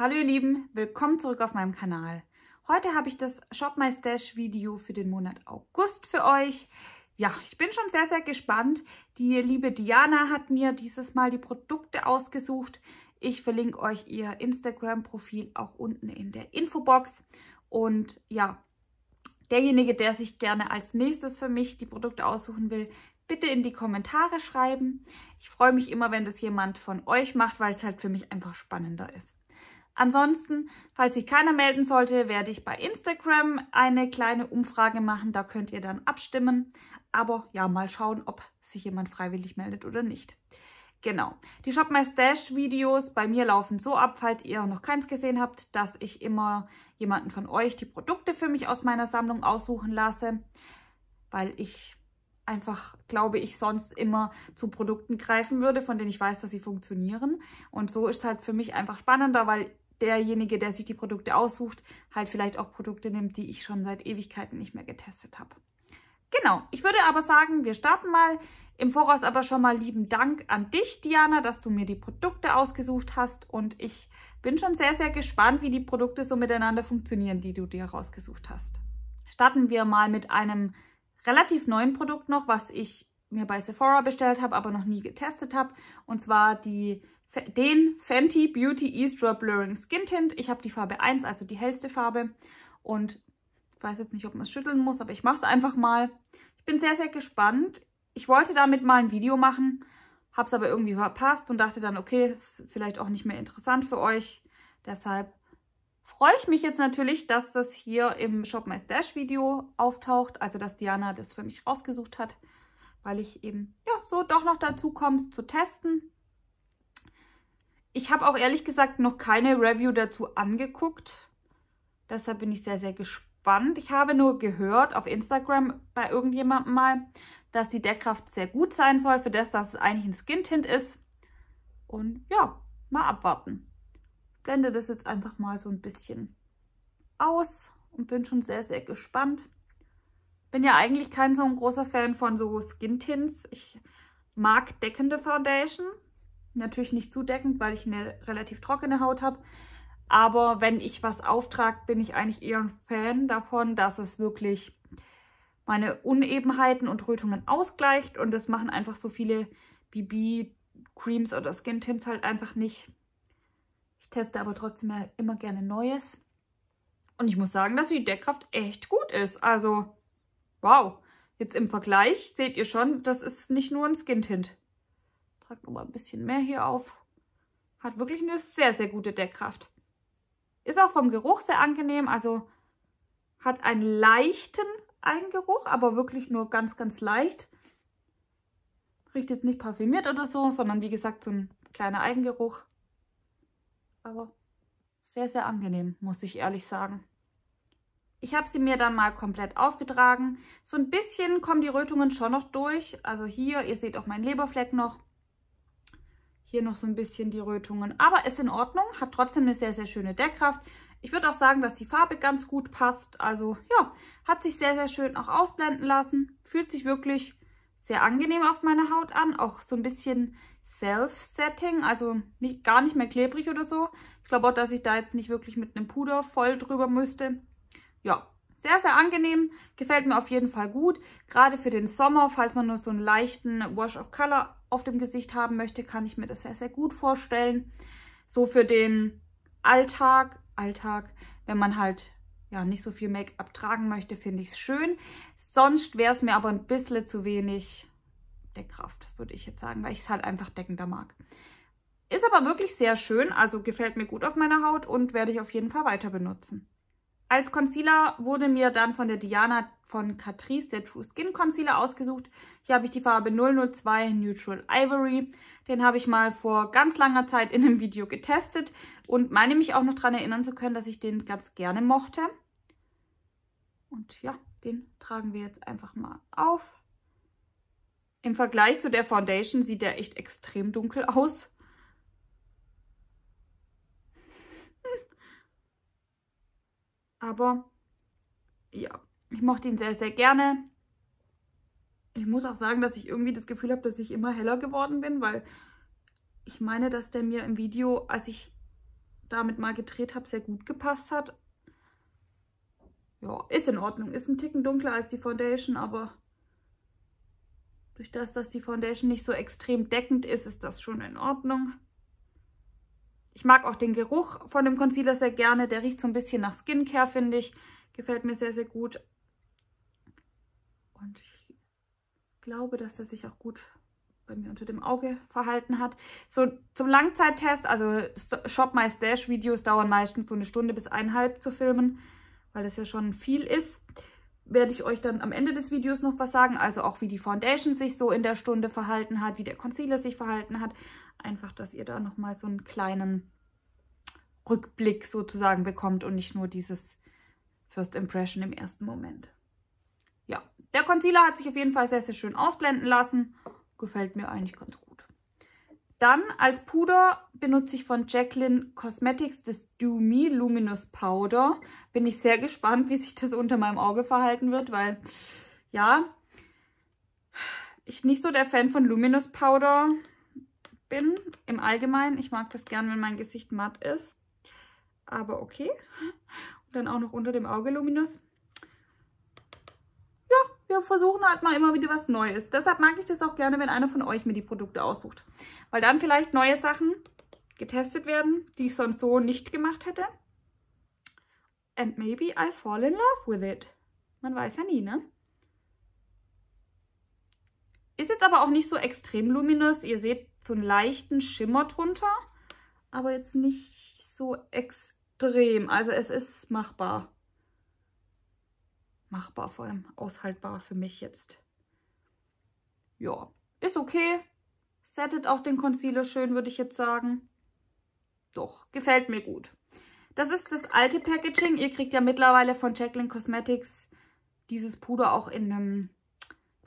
Hallo ihr Lieben, willkommen zurück auf meinem Kanal. Heute habe ich das Shop My Stash Video für den Monat August für euch. Ja, ich bin schon sehr, sehr gespannt. Die liebe Diana hat mir dieses Mal die Produkte ausgesucht. Ich verlinke euch ihr Instagram-Profil auch unten in der Infobox. Und ja, derjenige, der sich gerne als nächstes für mich die Produkte aussuchen will, bitte in die Kommentare schreiben. Ich freue mich immer, wenn das jemand von euch macht, weil es halt für mich einfach spannender ist. Ansonsten, falls sich keiner melden sollte, werde ich bei Instagram eine kleine Umfrage machen. Da könnt ihr dann abstimmen. Aber ja, mal schauen, ob sich jemand freiwillig meldet oder nicht. Genau. Die Shop My Stash Videos bei mir laufen so ab, falls ihr noch keins gesehen habt, dass ich immer jemanden von euch die Produkte für mich aus meiner Sammlung aussuchen lasse, weil ich einfach, glaube ich, sonst immer zu Produkten greifen würde, von denen ich weiß, dass sie funktionieren. Und so ist es halt für mich einfach spannender, weil derjenige, der sich die Produkte aussucht, halt vielleicht auch Produkte nimmt, die ich schon seit Ewigkeiten nicht mehr getestet habe. Genau, ich würde aber sagen, wir starten mal. Im Voraus aber schon mal lieben Dank an dich, Diana, dass du mir die Produkte ausgesucht hast und ich bin schon sehr, sehr gespannt, wie die Produkte so miteinander funktionieren, die du dir rausgesucht hast. Starten wir mal mit einem relativ neuen Produkt noch, was ich mir bei Sephora bestellt habe, aber noch nie getestet habe. Und zwar die den Fenty Beauty Eavesdrop Blurring Skin Tint. Ich habe die Farbe 1, also die hellste Farbe. Und ich weiß jetzt nicht, ob man es schütteln muss, aber ich mache es einfach mal. Ich bin sehr, sehr gespannt. Ich wollte damit mal ein Video machen, habe es aber irgendwie verpasst und dachte dann, okay, ist vielleicht auch nicht mehr interessant für euch. Deshalb freue ich mich jetzt natürlich, dass das hier im Shop My Stash Video auftaucht. Also, dass Diana das für mich rausgesucht hat, weil ich eben ja so doch noch dazu komme, zu testen. Ich habe auch ehrlich gesagt noch keine Review dazu angeguckt. Deshalb bin ich sehr, sehr gespannt. Ich habe nur gehört auf Instagram bei irgendjemandem mal, dass die Deckkraft sehr gut sein soll, für das, dass es eigentlich ein Skin-Tint ist. Und ja, mal abwarten. Ich blende das jetzt einfach mal so ein bisschen aus und bin schon sehr, sehr gespannt. Bin ja eigentlich kein so ein großer Fan von so Skin-Tints. Ich mag deckende Foundation, Natürlich nicht zudeckend, weil ich eine relativ trockene Haut habe. Aber wenn ich was auftrage, bin ich eigentlich eher ein Fan davon, dass es wirklich meine Unebenheiten und Rötungen ausgleicht. Und das machen einfach so viele BB-Creams oder Skin-Tints halt einfach nicht. Ich teste aber trotzdem immer gerne Neues. Und ich muss sagen, dass die Deckkraft echt gut ist. Also, wow. Jetzt im Vergleich seht ihr schon, das ist nicht nur ein Skin-Tint. Trage nochmal ein bisschen mehr hier auf. Hat wirklich eine sehr, sehr gute Deckkraft. Ist auch vom Geruch sehr angenehm, also hat einen leichten Eigengeruch, aber wirklich nur ganz, ganz leicht. Riecht jetzt nicht parfümiert oder so, sondern wie gesagt so ein kleiner Eigengeruch. Aber sehr, sehr angenehm, muss ich ehrlich sagen. Ich habe sie mir dann mal komplett aufgetragen. So ein bisschen kommen die Rötungen schon noch durch. Also hier, ihr seht auch meinen Leberfleck noch. Hier noch so ein bisschen die Rötungen. Aber ist in Ordnung, hat trotzdem eine sehr, sehr schöne Deckkraft. Ich würde auch sagen, dass die Farbe ganz gut passt. Also ja, hat sich sehr, sehr schön auch ausblenden lassen. Fühlt sich wirklich sehr angenehm auf meiner Haut an. Auch so ein bisschen Self-Setting, also nicht, gar nicht mehr klebrig oder so. Ich glaube auch, dass ich da jetzt nicht wirklich mit einem Puder voll drüber müsste. Ja, sehr, sehr angenehm. Gefällt mir auf jeden Fall gut. Gerade für den Sommer, falls man nur so einen leichten Wash of Color auf dem Gesicht haben möchte, kann ich mir das sehr, sehr gut vorstellen. So für den Alltag, Alltag, wenn man halt ja nicht so viel Make-up tragen möchte, finde ich es schön. Sonst wäre es mir aber ein bisschen zu wenig Deckkraft, würde ich jetzt sagen, weil ich es halt einfach deckender mag. Ist aber wirklich sehr schön, also gefällt mir gut auf meiner Haut und werde ich auf jeden Fall weiter benutzen. Als Concealer wurde mir dann von der Diana von Catrice der True Skin Concealer ausgesucht. Hier habe ich die Farbe 002 Neutral Ivory. Den habe ich mal vor ganz langer Zeit in einem Video getestet und meine mich auch noch daran erinnern zu können, dass ich den ganz gerne mochte. Und ja, den tragen wir jetzt einfach mal auf. Im Vergleich zu der Foundation sieht der echt extrem dunkel aus. Aber ja, ich mochte ihn sehr, sehr gerne. Ich muss auch sagen, dass ich irgendwie das Gefühl habe, dass ich immer heller geworden bin, weil ich meine, dass der mir im Video, als ich damit mal gedreht habe, sehr gut gepasst hat. Ja, ist in Ordnung. Ist ein Ticken dunkler als die Foundation, aber durch das, dass die Foundation nicht so extrem deckend ist, ist das schon in Ordnung. Ich mag auch den Geruch von dem Concealer sehr gerne. Der riecht so ein bisschen nach Skincare, finde ich. Gefällt mir sehr, sehr gut. Und ich glaube, dass er sich auch gut bei mir unter dem Auge verhalten hat. So zum Langzeittest, also Shop My Stash Videos dauern meistens so eine Stunde bis eineinhalb zu filmen, weil das ja schon viel ist. Werde ich euch dann am Ende des Videos noch was sagen, also auch wie die Foundation sich so in der Stunde verhalten hat, wie der Concealer sich verhalten hat. Einfach, dass ihr da nochmal so einen kleinen Rückblick sozusagen bekommt und nicht nur dieses First Impression im ersten Moment. Ja, der Concealer hat sich auf jeden Fall sehr, sehr schön ausblenden lassen. Gefällt mir eigentlich ganz gut. Dann als Puder benutze ich von Jaclyn Cosmetics das Do Me Luminous Powder. Bin ich sehr gespannt, wie sich das unter meinem Auge verhalten wird, weil, ja, ich nicht so der Fan von Luminous Powder bin im Allgemeinen. Ich mag das gern, wenn mein Gesicht matt ist. Aber okay. Und dann auch noch unter dem Auge Luminous. Ja, wir versuchen halt mal immer wieder was Neues. Deshalb mag ich das auch gerne, wenn einer von euch mir die Produkte aussucht. Weil dann vielleicht neue Sachen getestet werden, die ich sonst so nicht gemacht hätte. And maybe I fall in love with it. Man weiß ja nie, ne? Ist jetzt aber auch nicht so extrem luminös. Ihr seht so einen leichten Schimmer drunter, aber jetzt nicht so extrem. Also es ist machbar. Machbar vor allem, aushaltbar für mich jetzt. Ja, ist okay. Settet auch den Concealer schön, würde ich jetzt sagen. Doch, gefällt mir gut. Das ist das alte Packaging. Ihr kriegt ja mittlerweile von Jacqueline Cosmetics dieses Puder auch in einem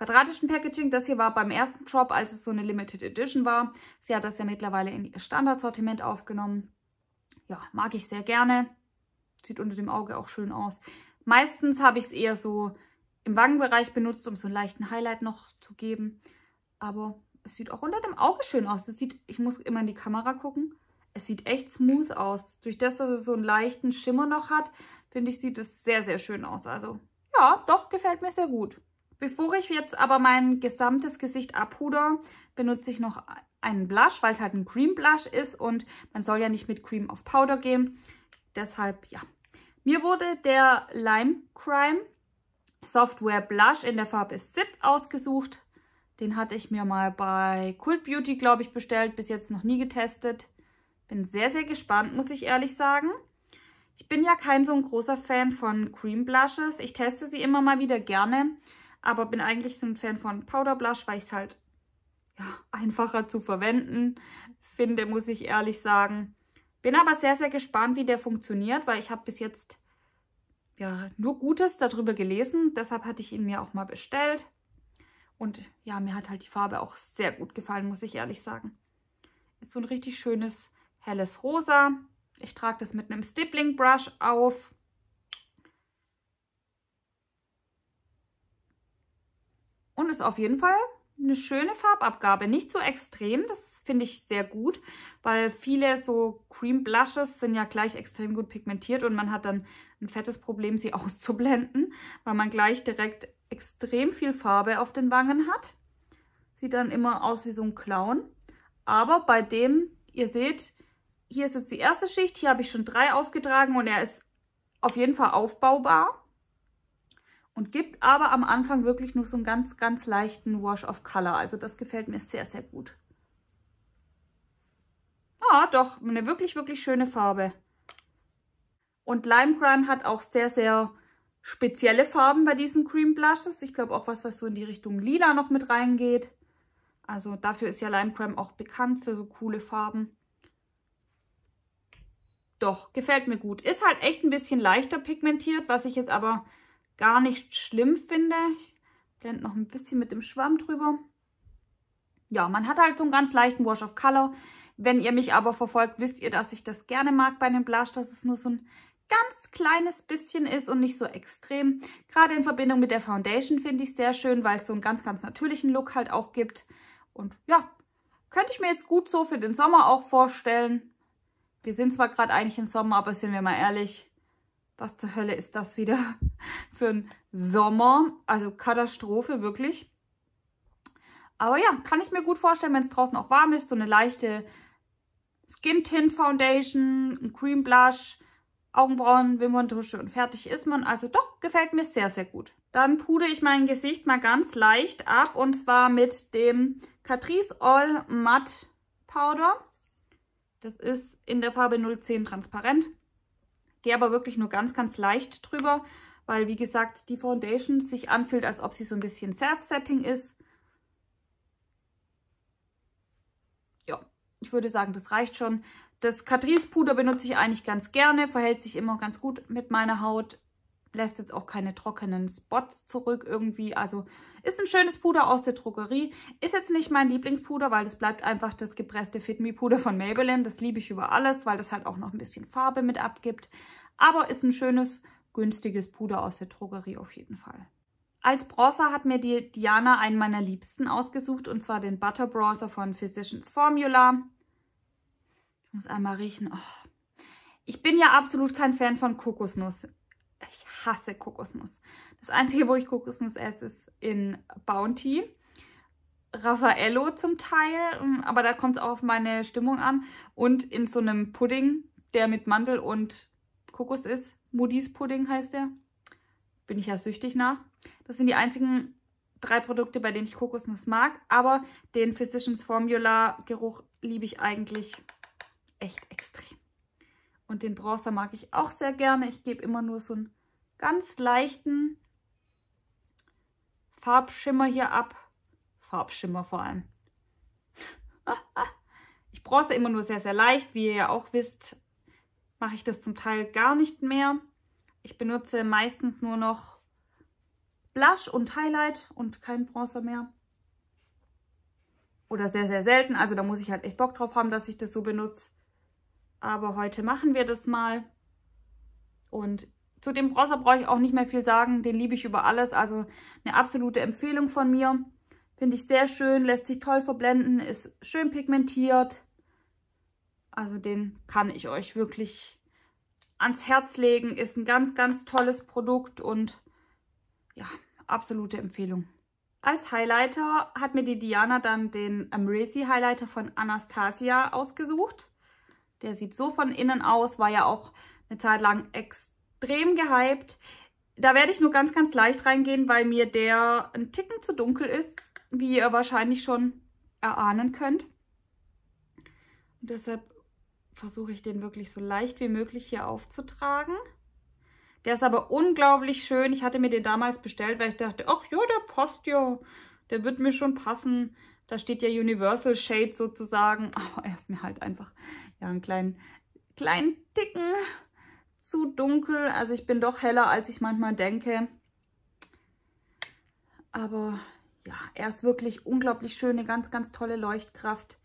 quadratischen Packaging. Das hier war beim ersten Drop, als es so eine Limited Edition war. Sie hat das ja mittlerweile in ihr Standardsortiment aufgenommen. Ja, mag ich sehr gerne. Sieht unter dem Auge auch schön aus. Meistens habe ich es eher so im Wangenbereich benutzt, um so einen leichten Highlight noch zu geben. Aber es sieht auch unter dem Auge schön aus. Es sieht, ich muss immer in die Kamera gucken. Es sieht echt smooth aus. Durch das, dass es so einen leichten Schimmer noch hat, finde ich, sieht es sehr, sehr schön aus. Also ja, doch, gefällt mir sehr gut. Bevor ich jetzt aber mein gesamtes Gesicht abpuder, benutze ich noch einen Blush, weil es halt ein Cream Blush ist und man soll ja nicht mit Cream auf Powder gehen. Deshalb, ja. Mir wurde der Lime Crime Software Blush in der Farbe Zip ausgesucht. Den hatte ich mir mal bei Cult Beauty, glaube ich, bestellt. Bis jetzt noch nie getestet. Bin sehr, sehr gespannt, muss ich ehrlich sagen. Ich bin ja kein so ein großer Fan von Cream Blushes. Ich teste sie immer mal wieder gerne aber bin eigentlich so ein Fan von Powder Blush, weil ich es halt ja, einfacher zu verwenden finde, muss ich ehrlich sagen. Bin aber sehr, sehr gespannt, wie der funktioniert, weil ich habe bis jetzt ja nur Gutes darüber gelesen. Deshalb hatte ich ihn mir auch mal bestellt. Und ja, mir hat halt die Farbe auch sehr gut gefallen, muss ich ehrlich sagen. Ist so ein richtig schönes helles Rosa. Ich trage das mit einem Stippling Brush auf. und ist auf jeden Fall eine schöne Farbabgabe. Nicht so extrem, das finde ich sehr gut, weil viele so Cream Blushes sind ja gleich extrem gut pigmentiert und man hat dann ein fettes Problem, sie auszublenden, weil man gleich direkt extrem viel Farbe auf den Wangen hat. Sieht dann immer aus wie so ein Clown. Aber bei dem, ihr seht, hier ist jetzt die erste Schicht, hier habe ich schon drei aufgetragen und er ist auf jeden Fall aufbaubar und gibt aber am Anfang wirklich nur so einen ganz, ganz leichten Wash of Color. Also das gefällt mir sehr, sehr gut. Ah, doch, eine wirklich, wirklich schöne Farbe. Und Lime Crime hat auch sehr, sehr spezielle Farben bei diesen Cream Blushes. Ich glaube auch was, was so in die Richtung Lila noch mit reingeht. Also dafür ist ja Lime Crime auch bekannt für so coole Farben. Doch, gefällt mir gut. Ist halt echt ein bisschen leichter pigmentiert, was ich jetzt aber gar nicht schlimm finde. Ich blende noch ein bisschen mit dem Schwamm drüber. Ja, man hat halt so einen ganz leichten Wash of Color. Wenn ihr mich aber verfolgt, wisst ihr, dass ich das gerne mag bei dem Blush, dass es nur so ein ganz kleines bisschen ist und nicht so extrem. Gerade in Verbindung mit der Foundation finde ich es sehr schön, weil es so einen ganz, ganz natürlichen Look halt auch gibt. Und ja, könnte ich mir jetzt gut so für den Sommer auch vorstellen. Wir sind zwar gerade eigentlich im Sommer, aber sind wir mal ehrlich, was zur Hölle ist das wieder für ein Sommer? Also Katastrophe, wirklich. Aber ja, kann ich mir gut vorstellen, wenn es draußen auch warm ist. So eine leichte Skin Tint Foundation, ein Cream Blush, Augenbrauen, Wimperntusche und fertig ist man. Also doch, gefällt mir sehr, sehr gut. Dann pudere ich mein Gesicht mal ganz leicht ab und zwar mit dem Catrice All Matte Powder. Das ist in der Farbe 010 transparent. Gehe aber wirklich nur ganz, ganz leicht drüber, weil wie gesagt, die Foundation sich anfühlt, als ob sie so ein bisschen Self-Setting ist. Ja, ich würde sagen, das reicht schon. Das Catrice Puder benutze ich eigentlich ganz gerne, verhält sich immer ganz gut mit meiner Haut lässt jetzt auch keine trockenen Spots zurück irgendwie. Also ist ein schönes Puder aus der Drogerie. Ist jetzt nicht mein Lieblingspuder, weil das bleibt einfach das gepresste Fit Me Puder von Maybelline. Das liebe ich über alles, weil das halt auch noch ein bisschen Farbe mit abgibt. Aber ist ein schönes, günstiges Puder aus der Drogerie auf jeden Fall. Als Bronzer hat mir die Diana einen meiner liebsten ausgesucht und zwar den Butter Bronzer von Physicians Formula. Ich muss einmal riechen. Oh. Ich bin ja absolut kein Fan von Kokosnuss hasse Kokosnuss. Das Einzige, wo ich Kokosnuss esse, ist in Bounty. Raffaello zum Teil, hm, aber da kommt es auch auf meine Stimmung an. Und in so einem Pudding, der mit Mandel und Kokos ist. Moody's Pudding heißt der. Bin ich ja süchtig nach. Das sind die einzigen drei Produkte, bei denen ich Kokosnuss mag. Aber den Physicians Formula Geruch liebe ich eigentlich echt extrem. Und den Bronzer mag ich auch sehr gerne. Ich gebe immer nur so ein ganz leichten Farbschimmer hier ab. Farbschimmer vor allem. ich bronze immer nur sehr, sehr leicht. Wie ihr ja auch wisst, mache ich das zum Teil gar nicht mehr. Ich benutze meistens nur noch Blush und Highlight und keinen Bronzer mehr. Oder sehr, sehr selten. Also da muss ich halt echt Bock drauf haben, dass ich das so benutze. Aber heute machen wir das mal. Und zu dem Browser brauche ich auch nicht mehr viel sagen. Den liebe ich über alles. Also eine absolute Empfehlung von mir. Finde ich sehr schön, lässt sich toll verblenden, ist schön pigmentiert. Also den kann ich euch wirklich ans Herz legen. Ist ein ganz, ganz tolles Produkt und ja, absolute Empfehlung. Als Highlighter hat mir die Diana dann den Amrezi Highlighter von Anastasia ausgesucht. Der sieht so von innen aus, war ja auch eine Zeit lang extrem extrem gehypt. Da werde ich nur ganz, ganz leicht reingehen, weil mir der ein Ticken zu dunkel ist, wie ihr wahrscheinlich schon erahnen könnt. Und deshalb versuche ich den wirklich so leicht wie möglich hier aufzutragen. Der ist aber unglaublich schön. Ich hatte mir den damals bestellt, weil ich dachte, ach ja, der passt ja. Der wird mir schon passen. Da steht ja Universal Shade sozusagen. Aber er ist mir halt einfach ja einen kleinen, kleinen Ticken zu dunkel. Also ich bin doch heller, als ich manchmal denke. Aber ja, er ist wirklich unglaublich schön, eine ganz, ganz tolle Leuchtkraft.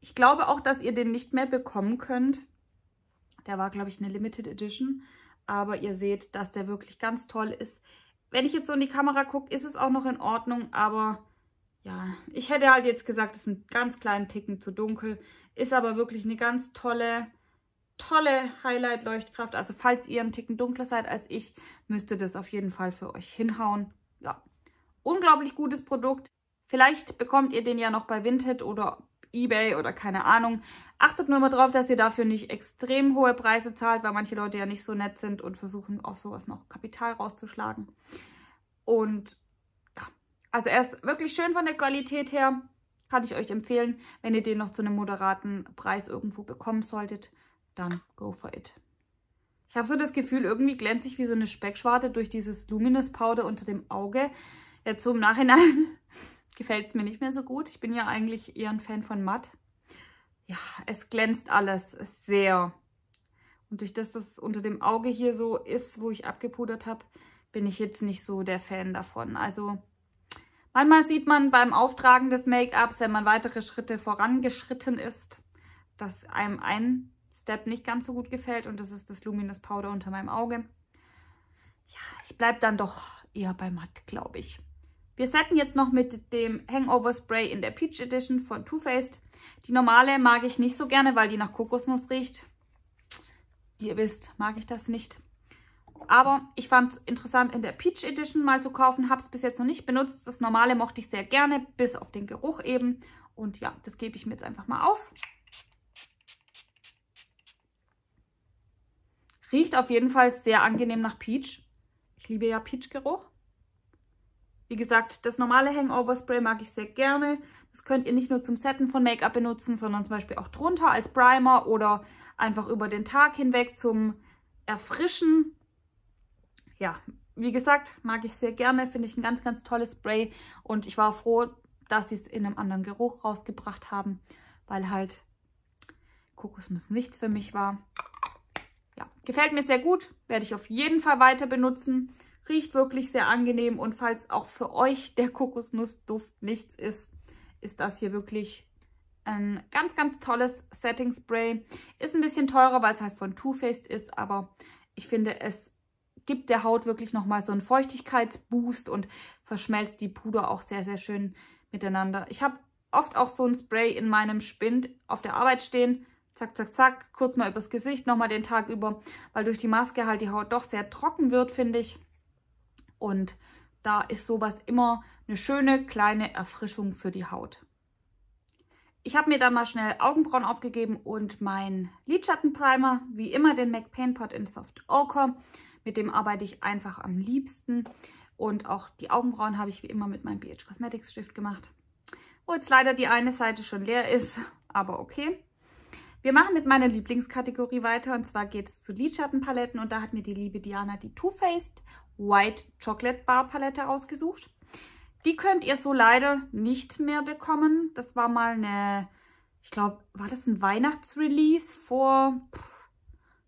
Ich glaube auch, dass ihr den nicht mehr bekommen könnt. Der war, glaube ich, eine Limited Edition. Aber ihr seht, dass der wirklich ganz toll ist. Wenn ich jetzt so in die Kamera gucke, ist es auch noch in Ordnung. Aber ja, ich hätte halt jetzt gesagt, es ist ein ganz kleinen Ticken zu dunkel. Ist aber wirklich eine ganz tolle tolle Highlight-Leuchtkraft. Also falls ihr einen Ticken dunkler seid als ich, ihr das auf jeden Fall für euch hinhauen. Ja, unglaublich gutes Produkt. Vielleicht bekommt ihr den ja noch bei Vinted oder Ebay oder keine Ahnung. Achtet nur mal drauf, dass ihr dafür nicht extrem hohe Preise zahlt, weil manche Leute ja nicht so nett sind und versuchen auch sowas noch Kapital rauszuschlagen. Und ja, also er ist wirklich schön von der Qualität her. Kann ich euch empfehlen, wenn ihr den noch zu einem moderaten Preis irgendwo bekommen solltet dann go for it. Ich habe so das Gefühl, irgendwie glänze ich wie so eine Speckschwarte durch dieses Luminous Powder unter dem Auge. Jetzt so im Nachhinein gefällt es mir nicht mehr so gut. Ich bin ja eigentlich eher ein Fan von matt. Ja, es glänzt alles sehr. Und durch das, was unter dem Auge hier so ist, wo ich abgepudert habe, bin ich jetzt nicht so der Fan davon. Also manchmal sieht man beim Auftragen des Make-ups, wenn man weitere Schritte vorangeschritten ist, dass einem ein Step nicht ganz so gut gefällt und das ist das Luminous Powder unter meinem Auge. Ja, ich bleibe dann doch eher bei matt, glaube ich. Wir setten jetzt noch mit dem Hangover Spray in der Peach Edition von Too Faced. Die normale mag ich nicht so gerne, weil die nach Kokosnuss riecht. Wie ihr wisst, mag ich das nicht. Aber ich fand es interessant, in der Peach Edition mal zu kaufen. Habe es bis jetzt noch nicht benutzt. Das normale mochte ich sehr gerne, bis auf den Geruch eben. Und ja, das gebe ich mir jetzt einfach mal auf. Riecht auf jeden Fall sehr angenehm nach Peach. Ich liebe ja Peach-Geruch. Wie gesagt, das normale Hangover-Spray mag ich sehr gerne. Das könnt ihr nicht nur zum Setten von Make-up benutzen, sondern zum Beispiel auch drunter als Primer oder einfach über den Tag hinweg zum Erfrischen. Ja, wie gesagt, mag ich sehr gerne. Finde ich ein ganz, ganz tolles Spray. Und ich war froh, dass sie es in einem anderen Geruch rausgebracht haben, weil halt Kokosnuss nichts für mich war. Gefällt mir sehr gut, werde ich auf jeden Fall weiter benutzen. Riecht wirklich sehr angenehm und falls auch für euch der Kokosnussduft nichts ist, ist das hier wirklich ein ganz, ganz tolles Setting Spray. Ist ein bisschen teurer, weil es halt von Too Faced ist, aber ich finde, es gibt der Haut wirklich nochmal so einen Feuchtigkeitsboost und verschmelzt die Puder auch sehr, sehr schön miteinander. Ich habe oft auch so ein Spray in meinem Spind auf der Arbeit stehen, zack, zack, zack, kurz mal übers Gesicht, nochmal den Tag über, weil durch die Maske halt die Haut doch sehr trocken wird, finde ich. Und da ist sowas immer eine schöne kleine Erfrischung für die Haut. Ich habe mir dann mal schnell Augenbrauen aufgegeben und meinen Lidschattenprimer, wie immer den MAC Paint Pot in Soft Ochre. Mit dem arbeite ich einfach am liebsten. Und auch die Augenbrauen habe ich wie immer mit meinem BH Cosmetics Stift gemacht. Wo jetzt leider die eine Seite schon leer ist, aber okay. Wir machen mit meiner Lieblingskategorie weiter und zwar geht es zu Lidschattenpaletten und da hat mir die liebe Diana die Too Faced White Chocolate Bar Palette ausgesucht. Die könnt ihr so leider nicht mehr bekommen. Das war mal eine, ich glaube, war das ein Weihnachtsrelease vor, pff,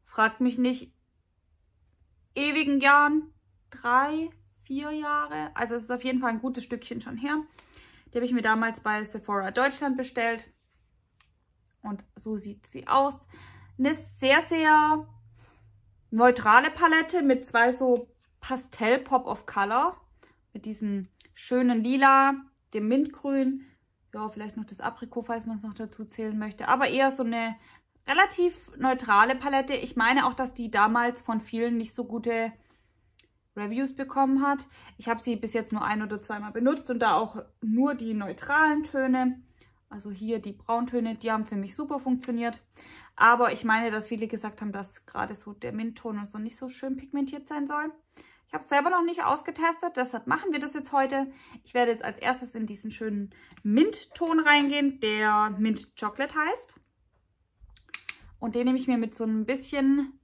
fragt mich nicht, ewigen Jahren, drei, vier Jahre. Also es ist auf jeden Fall ein gutes Stückchen schon her. Die habe ich mir damals bei Sephora Deutschland bestellt. Und so sieht sie aus. Eine sehr, sehr neutrale Palette mit zwei so Pastell-Pop of Color. Mit diesem schönen Lila, dem Mintgrün. Ja, vielleicht noch das Aprikot, falls man es noch dazu zählen möchte. Aber eher so eine relativ neutrale Palette. Ich meine auch, dass die damals von vielen nicht so gute Reviews bekommen hat. Ich habe sie bis jetzt nur ein oder zweimal benutzt und da auch nur die neutralen Töne. Also hier die Brauntöne, die haben für mich super funktioniert. Aber ich meine, dass viele gesagt haben, dass gerade so der Mintton und so nicht so schön pigmentiert sein soll. Ich habe es selber noch nicht ausgetestet, deshalb machen wir das jetzt heute. Ich werde jetzt als erstes in diesen schönen Mintton reingehen, der Mint Chocolate heißt. Und den nehme ich mir mit so ein bisschen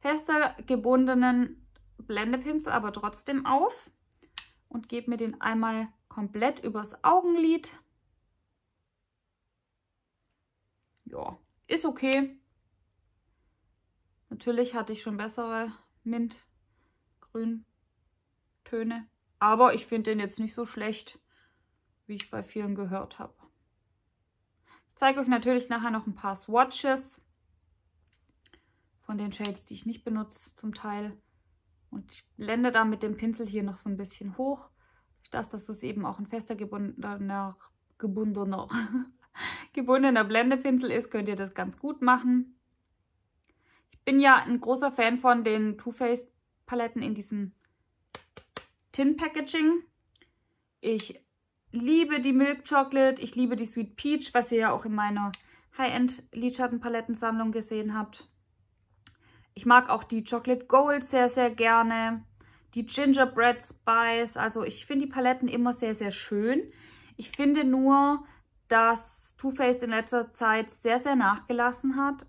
fester gebundenen Blendepinsel, aber trotzdem auf. Und gebe mir den einmal komplett übers Augenlid ja, ist okay. Natürlich hatte ich schon bessere mint grün töne Aber ich finde den jetzt nicht so schlecht, wie ich bei vielen gehört habe. Ich zeige euch natürlich nachher noch ein paar Swatches von den Shades, die ich nicht benutze zum Teil. Und ich blende da mit dem Pinsel hier noch so ein bisschen hoch. Durch das, dass es eben auch ein fester gebundener, gebundener gebundener Blendepinsel ist, könnt ihr das ganz gut machen. Ich bin ja ein großer Fan von den Too Faced Paletten in diesem Tin Packaging. Ich liebe die Milk Chocolate, ich liebe die Sweet Peach, was ihr ja auch in meiner High-End Lidschattenpalettensammlung gesehen habt. Ich mag auch die Chocolate Gold sehr, sehr gerne. Die Gingerbread Spice. Also ich finde die Paletten immer sehr, sehr schön. Ich finde nur, dass Too Faced in letzter Zeit sehr, sehr nachgelassen hat.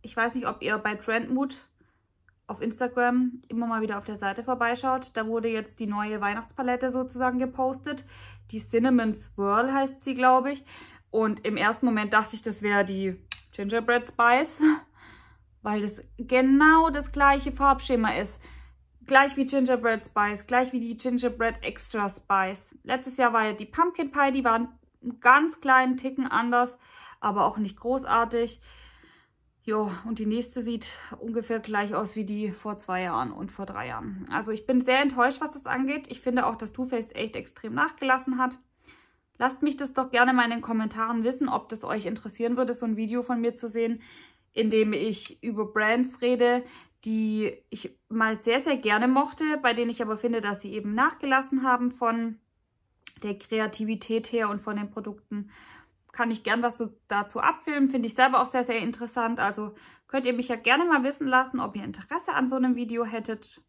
Ich weiß nicht, ob ihr bei Trendmood auf Instagram immer mal wieder auf der Seite vorbeischaut. Da wurde jetzt die neue Weihnachtspalette sozusagen gepostet. Die Cinnamon Swirl heißt sie, glaube ich. Und im ersten Moment dachte ich, das wäre die Gingerbread Spice, weil das genau das gleiche Farbschema ist. Gleich wie Gingerbread Spice, gleich wie die Gingerbread Extra Spice. Letztes Jahr war ja die Pumpkin Pie, die waren einen ganz kleinen Ticken anders, aber auch nicht großartig. Jo, und die nächste sieht ungefähr gleich aus wie die vor zwei Jahren und vor drei Jahren. Also ich bin sehr enttäuscht, was das angeht. Ich finde auch, dass Too Faced echt extrem nachgelassen hat. Lasst mich das doch gerne mal in den Kommentaren wissen, ob das euch interessieren würde, so ein Video von mir zu sehen, in dem ich über Brands rede, die ich mal sehr, sehr gerne mochte, bei denen ich aber finde, dass sie eben nachgelassen haben von der Kreativität her und von den Produkten kann ich gern was dazu abfilmen. Finde ich selber auch sehr, sehr interessant. Also könnt ihr mich ja gerne mal wissen lassen, ob ihr Interesse an so einem Video hättet.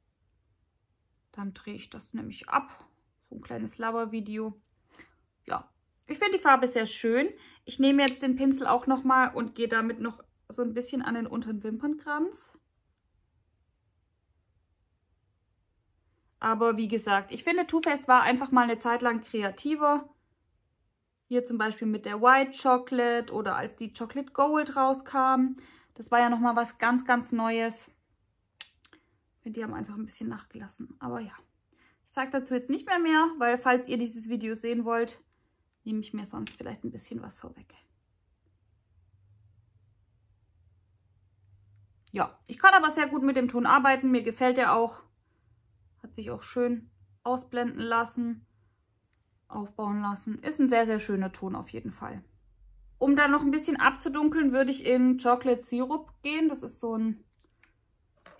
Dann drehe ich das nämlich ab. So ein kleines Laber-Video. Ja, ich finde die Farbe sehr schön. Ich nehme jetzt den Pinsel auch nochmal und gehe damit noch so ein bisschen an den unteren Wimpernkranz. Aber wie gesagt, ich finde Too Faced war einfach mal eine Zeit lang kreativer. Hier zum Beispiel mit der White Chocolate oder als die Chocolate Gold rauskam. Das war ja nochmal was ganz, ganz Neues. Die haben einfach ein bisschen nachgelassen. Aber ja, ich sage dazu jetzt nicht mehr mehr, weil falls ihr dieses Video sehen wollt, nehme ich mir sonst vielleicht ein bisschen was vorweg. Ja, ich kann aber sehr gut mit dem Ton arbeiten. Mir gefällt er auch. Hat sich auch schön ausblenden lassen, aufbauen lassen. Ist ein sehr, sehr schöner Ton auf jeden Fall. Um dann noch ein bisschen abzudunkeln, würde ich in Chocolate Syrup gehen. Das ist so ein,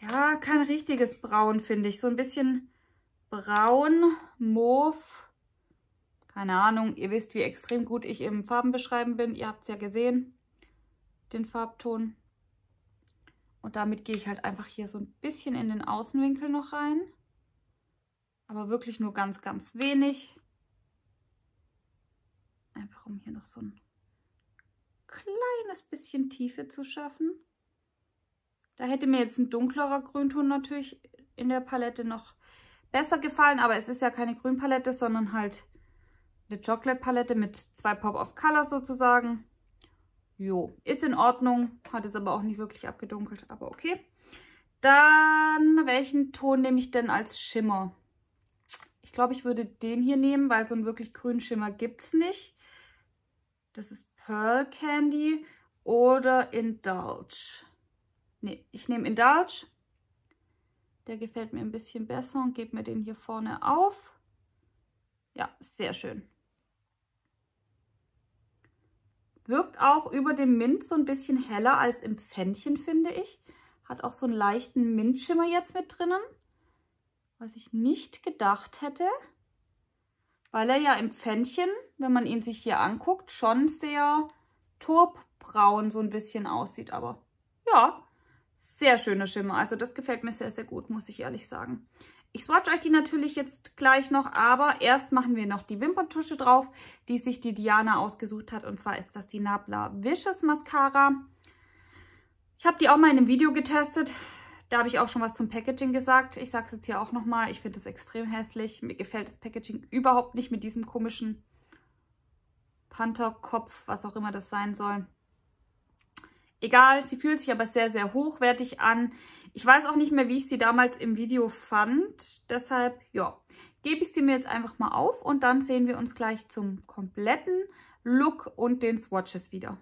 ja, kein richtiges Braun, finde ich. So ein bisschen braun, mauve, keine Ahnung. Ihr wisst, wie extrem gut ich im Farbenbeschreiben bin. Ihr habt es ja gesehen, den Farbton. Und damit gehe ich halt einfach hier so ein bisschen in den Außenwinkel noch rein aber wirklich nur ganz, ganz wenig. Einfach um hier noch so ein kleines bisschen Tiefe zu schaffen. Da hätte mir jetzt ein dunklerer Grünton natürlich in der Palette noch besser gefallen, aber es ist ja keine Grünpalette, sondern halt eine Chocolate-Palette mit zwei Pop of Color sozusagen. Jo, ist in Ordnung, hat es aber auch nicht wirklich abgedunkelt, aber okay. Dann, welchen Ton nehme ich denn als Schimmer? Ich glaube, ich würde den hier nehmen, weil so einen wirklich grünen Schimmer gibt es nicht. Das ist Pearl Candy oder Indulge. Ne, ich nehme Indulge. Der gefällt mir ein bisschen besser und gebe mir den hier vorne auf. Ja, sehr schön. Wirkt auch über dem Mint so ein bisschen heller als im Pfännchen, finde ich. Hat auch so einen leichten Mintschimmer jetzt mit drinnen was ich nicht gedacht hätte, weil er ja im Pfännchen, wenn man ihn sich hier anguckt, schon sehr turbbraun so ein bisschen aussieht. Aber ja, sehr schöner Schimmer. Also das gefällt mir sehr, sehr gut, muss ich ehrlich sagen. Ich swatch euch die natürlich jetzt gleich noch, aber erst machen wir noch die Wimperntusche drauf, die sich die Diana ausgesucht hat. Und zwar ist das die Nabla Vicious Mascara. Ich habe die auch mal in einem Video getestet. Da habe ich auch schon was zum Packaging gesagt. Ich sage es jetzt hier auch nochmal. Ich finde es extrem hässlich. Mir gefällt das Packaging überhaupt nicht mit diesem komischen Panther-Kopf, was auch immer das sein soll. Egal, sie fühlt sich aber sehr, sehr hochwertig an. Ich weiß auch nicht mehr, wie ich sie damals im Video fand. Deshalb, ja, gebe ich sie mir jetzt einfach mal auf und dann sehen wir uns gleich zum kompletten Look und den Swatches wieder.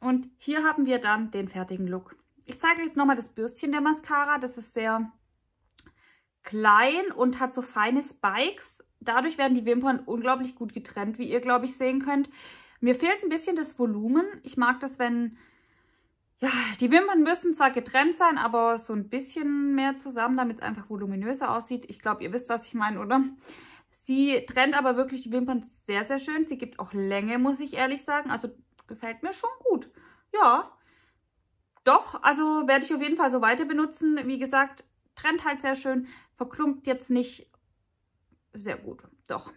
Und hier haben wir dann den fertigen Look. Ich zeige euch jetzt nochmal das Bürstchen der Mascara. Das ist sehr klein und hat so feine Spikes. Dadurch werden die Wimpern unglaublich gut getrennt, wie ihr, glaube ich, sehen könnt. Mir fehlt ein bisschen das Volumen. Ich mag das, wenn... Ja, die Wimpern müssen zwar getrennt sein, aber so ein bisschen mehr zusammen, damit es einfach voluminöser aussieht. Ich glaube, ihr wisst, was ich meine, oder? Sie trennt aber wirklich die Wimpern sehr, sehr schön. Sie gibt auch Länge, muss ich ehrlich sagen. Also gefällt mir schon gut. Ja, doch, also werde ich auf jeden Fall so weiter benutzen. Wie gesagt, trennt halt sehr schön, verklumpt jetzt nicht sehr gut. Doch,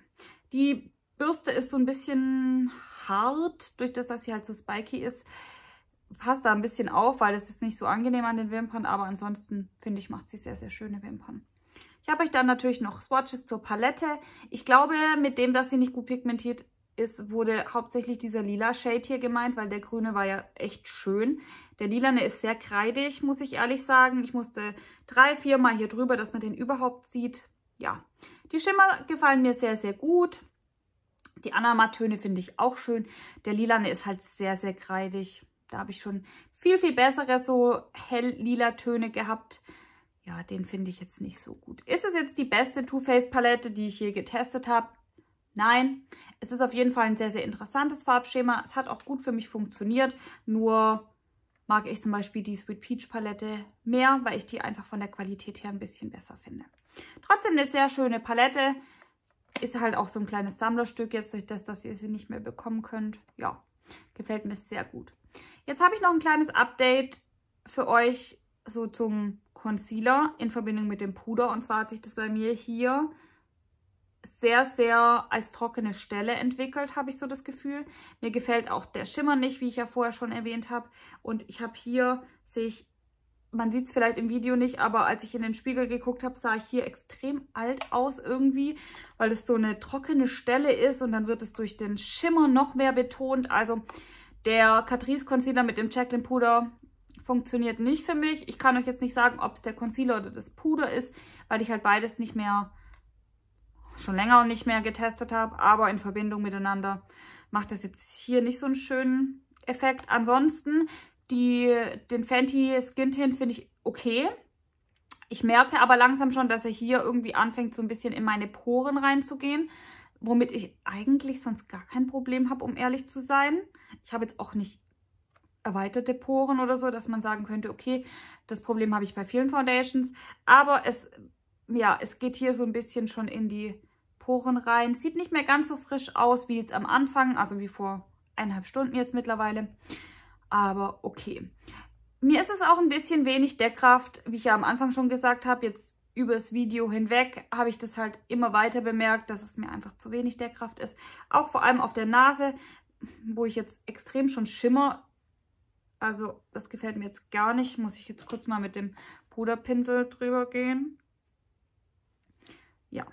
die Bürste ist so ein bisschen hart, durch das, dass sie halt so spiky ist. Passt da ein bisschen auf, weil es ist nicht so angenehm an den Wimpern, aber ansonsten finde ich, macht sie sehr, sehr schöne Wimpern. Ich habe euch dann natürlich noch Swatches zur Palette. Ich glaube, mit dem, dass sie nicht gut pigmentiert ist, wurde hauptsächlich dieser lila Shade hier gemeint, weil der grüne war ja echt schön. Der lilane ist sehr kreidig, muss ich ehrlich sagen. Ich musste drei, vier Mal hier drüber, dass man den überhaupt sieht. Ja, die Schimmer gefallen mir sehr, sehr gut. Die Anama-Töne finde ich auch schön. Der lilane ist halt sehr, sehr kreidig. Da habe ich schon viel, viel bessere so hell-lila Töne gehabt. Ja, den finde ich jetzt nicht so gut. Ist es jetzt die beste Too Faced Palette, die ich hier getestet habe? Nein, es ist auf jeden Fall ein sehr, sehr interessantes Farbschema. Es hat auch gut für mich funktioniert, nur mag ich zum Beispiel die Sweet Peach Palette mehr, weil ich die einfach von der Qualität her ein bisschen besser finde. Trotzdem eine sehr schöne Palette. Ist halt auch so ein kleines Sammlerstück jetzt, durch das, dass ihr sie nicht mehr bekommen könnt. Ja, gefällt mir sehr gut. Jetzt habe ich noch ein kleines Update für euch so zum Concealer in Verbindung mit dem Puder. Und zwar hat sich das bei mir hier sehr, sehr als trockene Stelle entwickelt, habe ich so das Gefühl. Mir gefällt auch der Schimmer nicht, wie ich ja vorher schon erwähnt habe. Und ich habe hier, sehe ich, man sieht es vielleicht im Video nicht, aber als ich in den Spiegel geguckt habe, sah ich hier extrem alt aus irgendwie, weil es so eine trockene Stelle ist und dann wird es durch den Schimmer noch mehr betont. Also der Catrice Concealer mit dem Jaclyn Puder funktioniert nicht für mich. Ich kann euch jetzt nicht sagen, ob es der Concealer oder das Puder ist, weil ich halt beides nicht mehr schon länger und nicht mehr getestet habe, aber in Verbindung miteinander macht das jetzt hier nicht so einen schönen Effekt. Ansonsten, die, den Fenty Skin Tint finde ich okay. Ich merke aber langsam schon, dass er hier irgendwie anfängt, so ein bisschen in meine Poren reinzugehen, womit ich eigentlich sonst gar kein Problem habe, um ehrlich zu sein. Ich habe jetzt auch nicht erweiterte Poren oder so, dass man sagen könnte, okay, das Problem habe ich bei vielen Foundations, aber es, ja, es geht hier so ein bisschen schon in die Poren rein. Sieht nicht mehr ganz so frisch aus wie jetzt am Anfang, also wie vor eineinhalb Stunden jetzt mittlerweile. Aber okay. Mir ist es auch ein bisschen wenig Deckkraft, wie ich ja am Anfang schon gesagt habe. Jetzt übers Video hinweg habe ich das halt immer weiter bemerkt, dass es mir einfach zu wenig Deckkraft ist. Auch vor allem auf der Nase, wo ich jetzt extrem schon Schimmer also das gefällt mir jetzt gar nicht. Muss ich jetzt kurz mal mit dem Puderpinsel drüber gehen. Ja,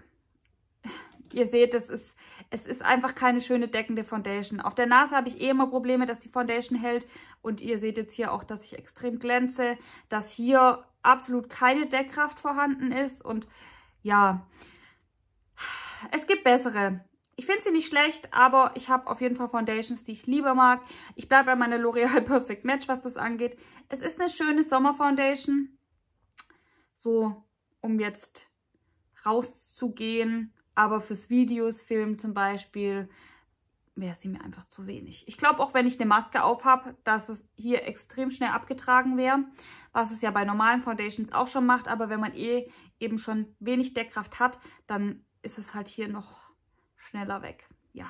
ihr seht, es ist, es ist einfach keine schöne deckende Foundation. Auf der Nase habe ich eh immer Probleme, dass die Foundation hält. Und ihr seht jetzt hier auch, dass ich extrem glänze, dass hier absolut keine Deckkraft vorhanden ist. Und ja, es gibt bessere. Ich finde sie nicht schlecht, aber ich habe auf jeden Fall Foundations, die ich lieber mag. Ich bleibe bei meiner L'Oreal Perfect Match, was das angeht. Es ist eine schöne Sommerfoundation. So, um jetzt rauszugehen aber fürs Videos, Film zum Beispiel, wäre sie mir einfach zu wenig. Ich glaube auch, wenn ich eine Maske auf habe, dass es hier extrem schnell abgetragen wäre, was es ja bei normalen Foundations auch schon macht. Aber wenn man eh eben schon wenig Deckkraft hat, dann ist es halt hier noch schneller weg. Ja.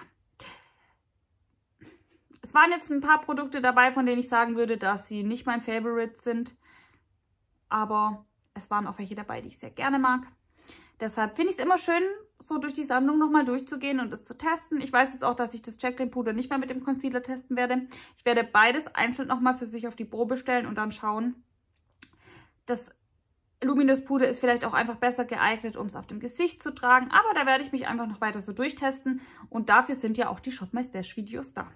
Es waren jetzt ein paar Produkte dabei, von denen ich sagen würde, dass sie nicht mein Favorite sind. Aber es waren auch welche dabei, die ich sehr gerne mag. Deshalb finde ich es immer schön, so durch die Sammlung nochmal durchzugehen und es zu testen. Ich weiß jetzt auch, dass ich das Jacqueline Puder nicht mehr mit dem Concealer testen werde. Ich werde beides einzeln nochmal für sich auf die Probe stellen und dann schauen. Das Luminous Puder ist vielleicht auch einfach besser geeignet, um es auf dem Gesicht zu tragen. Aber da werde ich mich einfach noch weiter so durchtesten. Und dafür sind ja auch die Shop My Stash Videos da.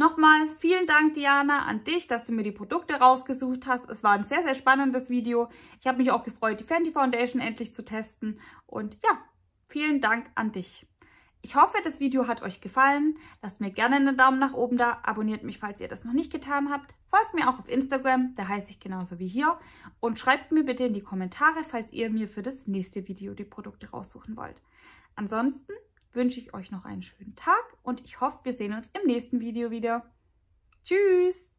Nochmal vielen Dank, Diana, an dich, dass du mir die Produkte rausgesucht hast. Es war ein sehr, sehr spannendes Video. Ich habe mich auch gefreut, die Fenty Foundation endlich zu testen. Und ja, vielen Dank an dich. Ich hoffe, das Video hat euch gefallen. Lasst mir gerne einen Daumen nach oben da. Abonniert mich, falls ihr das noch nicht getan habt. Folgt mir auch auf Instagram, da heiße ich genauso wie hier. Und schreibt mir bitte in die Kommentare, falls ihr mir für das nächste Video die Produkte raussuchen wollt. Ansonsten wünsche ich euch noch einen schönen Tag und ich hoffe, wir sehen uns im nächsten Video wieder. Tschüss!